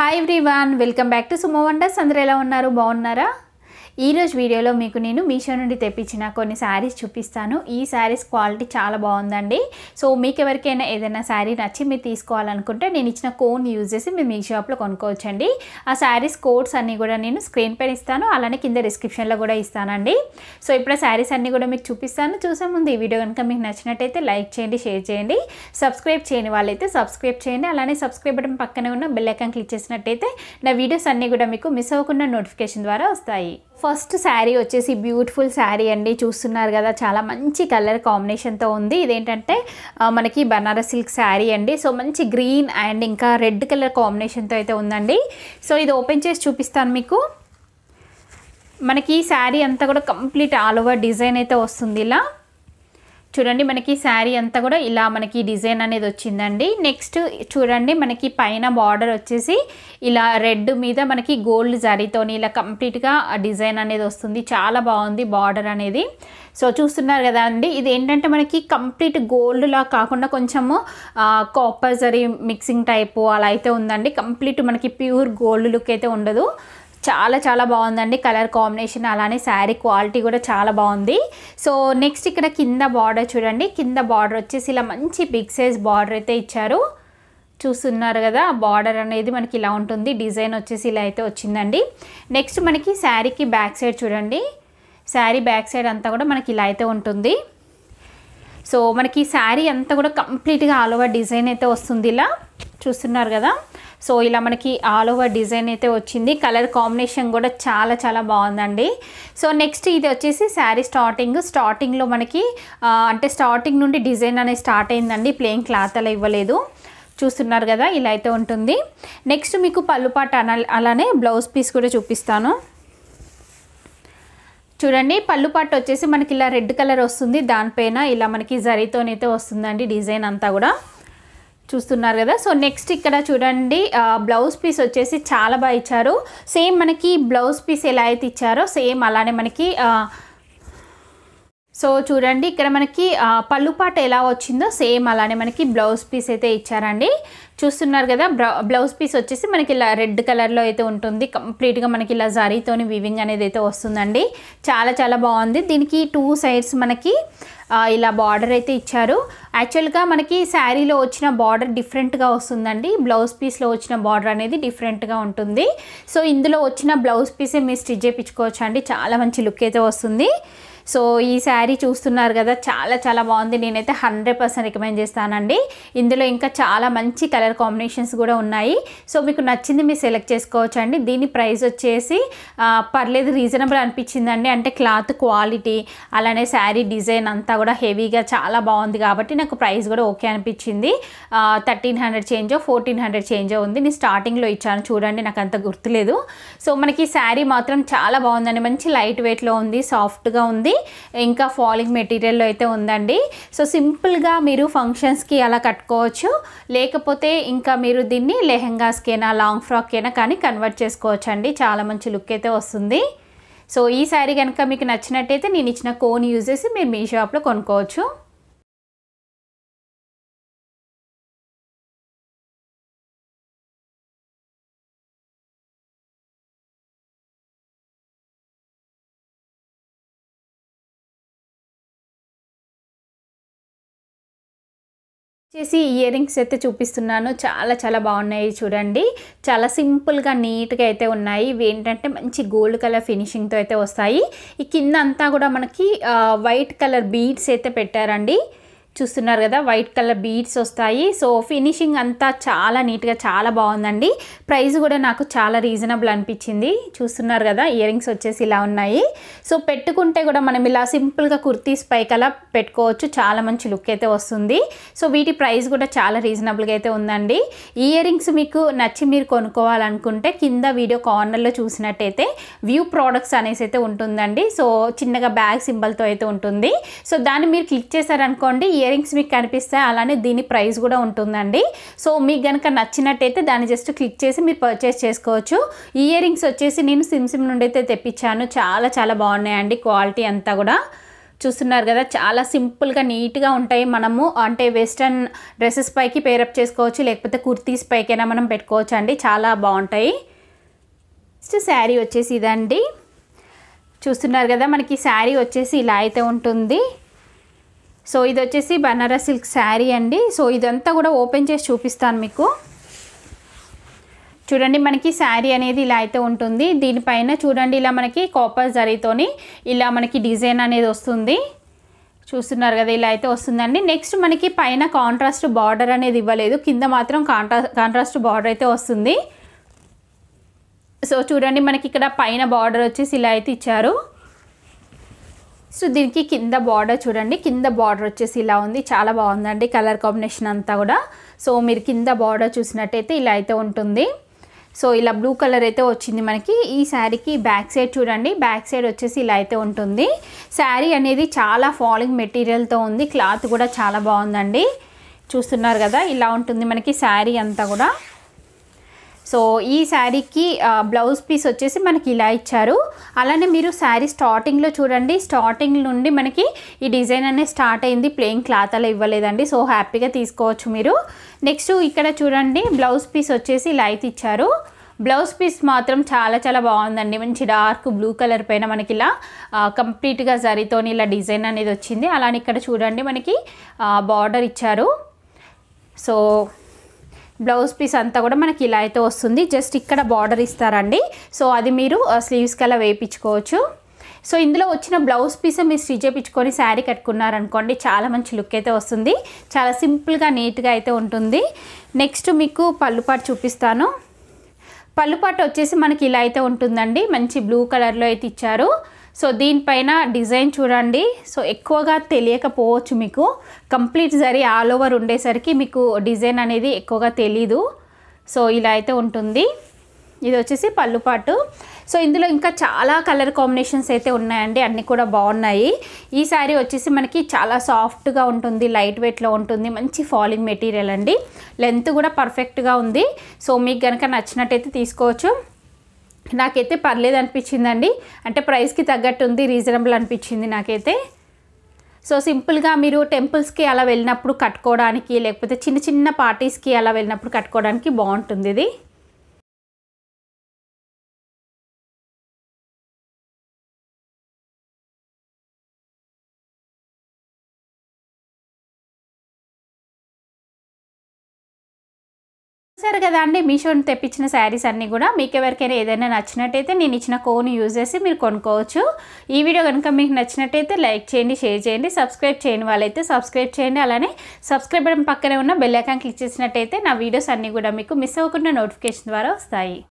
hi everyone welcome back to sumo wonders అందరు ఎలా ఉన్నారు బాగున్నారా ఈరోజు వీడియోలో మీకు నేను మీషో నుండి తెప్పించిన కొన్ని శారీస్ చూపిస్తాను ఈ శారీస్ క్వాలిటీ చాలా బాగుందండి సో మీకు ఎవరికైనా ఏదైనా శారీ నచ్చి మీరు తీసుకోవాలనుకుంటే నేను ఇచ్చిన కోన్ యూజ్ చేసి మీరు మీ షాప్లో కొనుక్కోవచ్చండి ఆ శారీస్ కోడ్స్ అన్నీ కూడా నేను స్క్రీన్ పైన ఇస్తాను అలానే కింద డిస్క్రిప్షన్లో కూడా ఇస్తానండి సో ఇప్పుడు శారీస్ అన్నీ కూడా మీకు చూపిస్తాను చూసే ముందు ఈ వీడియో కనుక మీకు నచ్చినట్టయితే లైక్ చేయండి షేర్ చేయండి సబ్స్క్రైబ్ చేయని వాళ్ళైతే సబ్స్క్రైబ్ చేయండి అలానే సబ్స్క్రైబ్ బటన్ పక్కనే ఉన్న బెల్ క్లిక్ చేసినట్టయితే నా వీడియోస్ అన్నీ కూడా మీకు మిస్ అవ్వకుండా నోటిఫికేషన్ ద్వారా వస్తాయి ఫస్ట్ శారీ వచ్చేసి బ్యూటిఫుల్ శారీ అండి చూస్తున్నారు కదా చాలా మంచి కలర్ కాంబినేషన్తో ఉంది ఇదేంటంటే మనకి బనారస్ సిల్క్ శారీ అండి సో మంచి గ్రీన్ అండ్ ఇంకా రెడ్ కలర్ కాంబినేషన్తో అయితే ఉందండి సో ఇది ఓపెన్ చేసి చూపిస్తాను మీకు మనకి ఈ శారీ అంతా కూడా కంప్లీట్ ఆల్ ఓవర్ డిజైన్ అయితే వస్తుంది ఇలా చూడండి మనకి శారీ అంతా కూడా ఇలా మనకి డిజైన్ అనేది వచ్చిందండి నెక్స్ట్ చూడండి మనకి పైన బార్డర్ వచ్చేసి ఇలా రెడ్ మీద మనకి గోల్డ్ జరీతోని ఇలా కంప్లీట్గా డిజైన్ అనేది వస్తుంది చాలా బాగుంది బార్డర్ అనేది సో చూస్తున్నారు కదా అండి ఇది ఏంటంటే మనకి కంప్లీట్ గోల్డ్లా కాకుండా కొంచెము కాపర్ జరీ మిక్సింగ్ టైపు అలా అయితే ఉందండి కంప్లీట్ మనకి ప్యూర్ గోల్డ్ లుక్ అయితే ఉండదు చాలా చాలా బాగుందండి కలర్ కాంబినేషన్ అలానే శారీ క్వాలిటీ కూడా చాలా బాగుంది సో నెక్స్ట్ ఇక్కడ కింద బార్డర్ చూడండి కింద బార్డర్ వచ్చేసి ఇలా మంచి బిగ్ సైజ్ బార్డర్ అయితే ఇచ్చారు చూస్తున్నారు కదా బార్డర్ అనేది మనకి ఇలా ఉంటుంది డిజైన్ వచ్చేసి ఇలా అయితే వచ్చిందండి నెక్స్ట్ మనకి శారీకి బ్యాక్ సైడ్ చూడండి శారీ బ్యాక్ సైడ్ అంతా కూడా మనకి ఇలా అయితే ఉంటుంది సో మనకి శారీ అంతా కూడా కంప్లీట్గా ఆల్ ఓవర్ డిజైన్ అయితే వస్తుంది ఇలా చూస్తున్నారు కదా సో ఇలా మనకి ఆల్ ఓవర్ డిజైన్ అయితే వచ్చింది కలర్ కాంబినేషన్ కూడా చాలా చాలా బాగుందండి సో నెక్స్ట్ ఇది వచ్చేసి శారీ స్టార్టింగ్ స్టార్టింగ్లో మనకి అంటే స్టార్టింగ్ నుండి డిజైన్ అనేది స్టార్ట్ అయిందండి ప్లెయిన్ క్లాత్ అలా ఇవ్వలేదు చూస్తున్నారు కదా ఇలా అయితే ఉంటుంది నెక్స్ట్ మీకు అన అలానే బ్లౌజ్ పీస్ కూడా చూపిస్తాను చూడండి పళ్ళు వచ్చేసి మనకి ఇలా రెడ్ కలర్ వస్తుంది దానిపైన ఇలా మనకి జరీతోనైతే వస్తుందండి డిజైన్ అంతా కూడా చూస్తున్నారు కదా సో నెక్స్ట్ ఇక్కడ చూడండి బ్లౌజ్ పీస్ వచ్చేసి చాలా బాగా ఇచ్చారు సేమ్ మనకి బ్లౌజ్ పీస్ ఎలా అయితే ఇచ్చారో సేమ్ అలానే మనకి సో చూడండి ఇక్కడ మనకి పళ్ళు పాట ఎలా వచ్చిందో సేమ్ అలానే మనకి బ్లౌజ్ పీస్ అయితే ఇచ్చారండి చూస్తున్నారు కదా బ్లౌజ్ పీస్ వచ్చేసి మనకి ఇలా రెడ్ కలర్లో అయితే ఉంటుంది కంప్లీట్గా మనకి ఇలా జరీతోని వివింగ్ అనేది అయితే వస్తుందండి చాలా చాలా బాగుంది దీనికి టూ సైడ్స్ మనకి ఇలా బార్డర్ అయితే ఇచ్చారు యాక్చువల్గా మనకి శారీలో వచ్చిన బార్డర్ డిఫరెంట్గా వస్తుందండి బ్లౌజ్ పీస్లో వచ్చిన బార్డర్ అనేది డిఫరెంట్గా ఉంటుంది సో ఇందులో వచ్చిన బ్లౌజ్ పీసే మీరు స్టిచ్ చేయించుకోవచ్చు అండి చాలా మంచి లుక్ అయితే వస్తుంది సో ఈ శారీ చూస్తున్నారు కదా చాలా చాలా బాగుంది నేనైతే హండ్రెడ్ పర్సెంట్ రికమెండ్ చేస్తానండి ఇందులో ఇంకా చాలా మంచి కలర్ కాంబినేషన్స్ కూడా ఉన్నాయి సో మీకు నచ్చింది మీరు సెలెక్ట్ చేసుకోవచ్చండి దీని ప్రైస్ వచ్చేసి పర్లేదు రీజనబుల్ అనిపించిందండి అంటే క్లాత్ క్వాలిటీ అలానే శారీ డిజైన్ అంతా కూడా హెవీగా చాలా బాగుంది కాబట్టి నాకు ప్రైస్ కూడా ఓకే అనిపించింది థర్టీన్ హండ్రెడ్ చేంజో ఫోర్టీన్ హండ్రెడ్ చేంజో ఉంది నేను స్టార్టింగ్లో ఇచ్చాను చూడండి నాకు అంత గుర్తులేదు సో మనకి శారీ మాత్రం చాలా బాగుందండి మంచి లైట్ వెయిట్లో ఉంది సాఫ్ట్గా ఉంది ఇంకా ఫాలింగ్ మెటీరియల్లో అయితే ఉందండి సో సింపుల్గా మీరు ఫంక్షన్స్కి అలా కట్టుకోవచ్చు లేకపోతే ఇంకా మీరు దీన్ని లెహెంగాస్కైనా లాంగ్ ఫ్రాక్కైనా కానీ కన్వర్ట్ చేసుకోవచ్చు అండి చాలా మంచి లుక్ అయితే వస్తుంది సో ఈ శారీ కనుక మీకు నచ్చినట్టయితే నేను ఇచ్చిన కోన్ యూజ్ చేసి మీరు మీ షాప్లో కొనుక్కోవచ్చు చేసి ఇయర్ రింగ్స్ అయితే చూపిస్తున్నాను చాలా చాలా బాగున్నాయి చూడండి చాలా సింపుల్గా నీట్గా అయితే ఉన్నాయి ఇవి ఏంటంటే మంచి గోల్డ్ కలర్ ఫినిషింగ్తో అయితే వస్తాయి ఈ కింద అంతా కూడా మనకి వైట్ కలర్ బీడ్స్ అయితే పెట్టారండి చూస్తున్నారు కదా వైట్ కలర్ బీడ్స్ వస్తాయి సో ఫినిషింగ్ అంతా చాలా నీట్గా చాలా బాగుందండి ప్రైస్ కూడా నాకు చాలా రీజనబుల్ అనిపించింది చూస్తున్నారు కదా ఇయరింగ్స్ వచ్చేసి ఇలా ఉన్నాయి సో పెట్టుకుంటే కూడా మనం ఇలా సింపుల్గా కుర్తీస్ పైకి అలా పెట్టుకోవచ్చు చాలా మంచి లుక్ అయితే వస్తుంది సో వీటి ప్రైస్ కూడా చాలా రీజనబుల్గా అయితే ఉందండి ఇయరింగ్స్ మీకు నచ్చి మీరు కొనుక్కోవాలనుకుంటే కింద వీడియో కార్నర్లో చూసినట్టయితే వ్యూ ప్రోడక్ట్స్ అనేసి అయితే ఉంటుందండి సో చిన్నగా బ్యాగ్ సింబల్తో అయితే ఉంటుంది సో దాన్ని మీరు క్లిక్ చేశారనుకోండి ఇయర్ ఇయరింగ్స్ రింగ్స్ మీకు కనిపిస్తాయి అలానే దీని ప్రైస్ కూడా ఉంటుందండి సో మీకు కనుక నచ్చినట్టయితే దాన్ని జస్ట్ క్లిక్ చేసి మీరు పర్చేస్ చేసుకోవచ్చు ఇయర్ రింగ్స్ వచ్చేసి నేను సిమ్ సిమ్ నుండి అయితే తెప్పించాను చాలా చాలా బాగున్నాయండి క్వాలిటీ అంతా కూడా చూస్తున్నారు కదా చాలా సింపుల్గా నీట్గా ఉంటాయి మనము అంటే వెస్ట్రన్ డ్రెస్సెస్ పైకి పేరప్ చేసుకోవచ్చు లేకపోతే కుర్తీస్ పైకైనా మనం పెట్టుకోవచ్చు అండి చాలా బాగుంటాయి నెక్స్ట్ శారీ వచ్చేసి ఇదండి చూస్తున్నారు కదా మనకి శారీ వచ్చేసి ఇలా అయితే ఉంటుంది సో ఇది వచ్చేసి బనారస్ సిల్క్ శారీ అండి సో ఇదంతా కూడా ఓపెన్ చేసి చూపిస్తాను మీకు చూడండి మనకి శారీ అనేది ఇలా అయితే ఉంటుంది దీనిపైన చూడండి ఇలా మనకి కాపర్ జరీతో ఇలా మనకి డిజైన్ అనేది వస్తుంది చూస్తున్నారు కదా ఇలా అయితే వస్తుందండి నెక్స్ట్ మనకి పైన కాంట్రాస్ట్ బార్డర్ అనేది ఇవ్వలేదు కింద మాత్రం కాంట్రా కాంట్రాస్ట్ బార్డర్ అయితే వస్తుంది సో చూడండి మనకి ఇక్కడ పైన బార్డర్ వచ్చేసి ఇలా అయితే ఇచ్చారు సో దీనికి కింద బార్డర్ చూడండి కింద బార్డర్ వచ్చేసి ఇలా ఉంది చాలా బాగుందండి కలర్ కాంబినేషన్ అంతా కూడా సో మీరు కింద బార్డర్ చూసినట్టయితే ఇలా అయితే ఉంటుంది సో ఇలా బ్లూ కలర్ అయితే వచ్చింది మనకి ఈ శారీకి బ్యాక్ సైడ్ చూడండి బ్యాక్ సైడ్ వచ్చేసి ఇలా అయితే ఉంటుంది శారీ అనేది చాలా ఫాలింగ్ మెటీరియల్తో ఉంది క్లాత్ కూడా చాలా బాగుందండి చూస్తున్నారు కదా ఇలా ఉంటుంది మనకి శారీ అంతా కూడా సో ఈ శారీకి బ్లౌజ్ పీస్ వచ్చేసి మనకి ఇలా ఇచ్చారు అలానే మీరు శారీ స్టార్టింగ్లో చూడండి స్టార్టింగ్ నుండి మనకి ఈ డిజైన్ అనేది స్టార్ట్ అయింది ప్లెయిన్ క్లాత్ అలా ఇవ్వలేదండి సో హ్యాపీగా తీసుకోవచ్చు మీరు నెక్స్ట్ ఇక్కడ చూడండి బ్లౌజ్ పీస్ వచ్చేసి ఇలా అయితే ఇచ్చారు బ్లౌజ్ పీస్ మాత్రం చాలా చాలా బాగుందండి మంచి డార్క్ బ్లూ కలర్ పైన మనకి ఇలా కంప్లీట్గా జరితో ఇలా డిజైన్ అనేది వచ్చింది అలానే ఇక్కడ చూడండి మనకి బార్డర్ ఇచ్చారు సో బ్లౌజ్ పీస్ అంతా కూడా మనకి ఇలా అయితే వస్తుంది జస్ట్ ఇక్కడ బార్డర్ ఇస్తారండి సో అది మీరు స్లీవ్స్కి అలా వేయించుకోవచ్చు సో ఇందులో వచ్చిన బ్లౌజ్ పీస్ మీరు స్టిచ్ చేయించుకొని శారీ కట్టుకున్నారనుకోండి చాలా మంచి లుక్ అయితే వస్తుంది చాలా సింపుల్గా నీట్గా అయితే ఉంటుంది నెక్స్ట్ మీకు పళ్ళుపాటు చూపిస్తాను పళ్ళుపాటు వచ్చేసి మనకి ఇలా అయితే ఉంటుందండి మంచి బ్లూ కలర్లో అయితే ఇచ్చారు సో దీనిపైన డిజైన్ చూడండి సో ఎక్కువగా తెలియకపోవచ్చు మీకు కంప్లీట్ జరీ ఆల్ ఓవర్ ఉండేసరికి మీకు డిజైన్ అనేది ఎక్కువగా తెలీదు సో ఇలా అయితే ఉంటుంది ఇది వచ్చేసి పళ్ళుపాటు సో ఇందులో ఇంకా చాలా కలర్ కాంబినేషన్స్ అయితే ఉన్నాయండి అన్నీ కూడా బాగున్నాయి ఈ శారీ వచ్చేసి మనకి చాలా సాఫ్ట్గా ఉంటుంది లైట్ వెయిట్లో ఉంటుంది మంచి ఫాలింగ్ మెటీరియల్ అండి లెంత్ కూడా పర్ఫెక్ట్గా ఉంది సో మీకు కనుక నచ్చినట్టయితే తీసుకోవచ్చు నాకైతే పర్లేదు అనిపించిందండి అంటే ప్రైస్కి తగ్గట్టు ఉంది రీజనబుల్ అనిపించింది నాకైతే సో సింపుల్గా మీరు టెంపుల్స్కి అలా వెళ్ళినప్పుడు కట్టుకోవడానికి లేకపోతే చిన్న చిన్న పార్టీస్కి అలా వెళ్ళినప్పుడు కట్టుకోవడానికి బాగుంటుంది ఇది చూసారు కదా అండి మీషోని తెప్పించిన శారీస్ అన్నీ కూడా మీకు ఎవరికైనా ఏదైనా నచ్చినట్టయితే నేను ఇచ్చిన కోన్ యూజ్ చేసి మీరు కొనుక్కోవచ్చు ఈ వీడియో కనుక మీకు నచ్చినట్టయితే లైక్ చేయండి షేర్ చేయండి సబ్స్క్రైబ్ చేయని వాళ్ళైతే సబ్స్క్రైబ్ చేయండి అలానే సబ్స్క్రైబ్ బటన్ పక్కనే ఉన్న బెల్లైకాన్ క్లిక్ చేసినట్టయితే నా వీడియోస్ అన్నీ కూడా మీకు మిస్ అవ్వకుండా నోటిఫికేషన్ ద్వారా వస్తాయి